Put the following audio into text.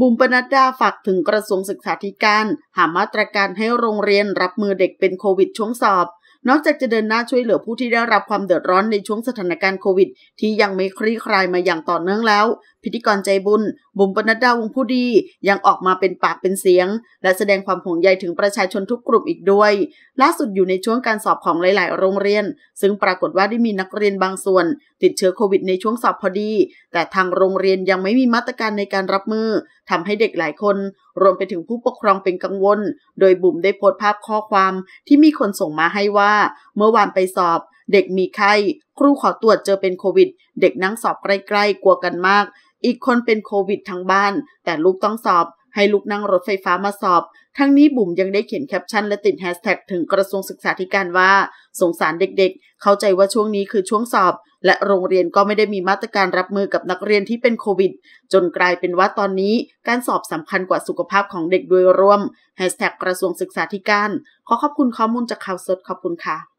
บุมปนัดดาฝากถึงกระทรวงศึกษาธิการ หามาตรการให้โรงเรียนรับมือเด็กเป็นโควิดช่วงสอบนอกจากจะเดินหน้าช่วยเหลือผู้ที่ได้รับความเดือดร้อนในช่วงสถานการณ์โควิดที่ยังไม่คลี่คลายมาอย่างต่อเนื่องแล้ว พิธีกรใจบุญ บุ๋มปนัดดาวงผู้ดียังออกมาเป็นปากเป็นเสียง และแสดงความห่วงใยถึงประชาชนทุกกลุ่มอีกด้วย ล่าสุดอยู่ในช่วงการสอบของหลายๆ โรงเรียน ซึ่งปรากฏว่าได้มีนักเรียนบางส่วนติดเชื้อโควิดในช่วงสอบพอดีแต่ทางโรงเรียนยังไม่มีมาตรการในการรับมือ ทำให้เด็กหลายคน รวมไปถึงผู้ปกครองเป็นกังวล โดยบุ๋มได้โพสต์ภาพข้อความ ที่มีคนส่งมาให้ว่าาเมื่อวานไปสอบ เด็กมีไข้ ครูขอตรวจเจอเป็นโควิด เด็กนั่งสอบใกล้ ๆ กลัวกันมาก อีกคนเป็นโควิดทั้งบ้าน แต่ลูกต้องสอบให้ลูกนั่งรถไฟฟ้ามาสอบ ทั้งนี้บุ๋มยังได้เขียนแคปชั่นและติดแฮชแท็กถึงกระทรวงศึกษาธิการว่า สงสารเด็กๆ เข้าใจว่าช่วงนี้คือช่วงสอบ และโรงเรียนก็ไม่ได้มีมาตรการรับมือกับนักเรียนที่เป็นโควิด จนกลายเป็นว่าตอนนี้การสอบสำคัญกว่าสุขภาพของเด็กโดยรวม แฮชแท็กกระทรวงศึกษาธิการ ขอขอบคุณข้อมูลจากข่าวสดขอบคุณค่ะ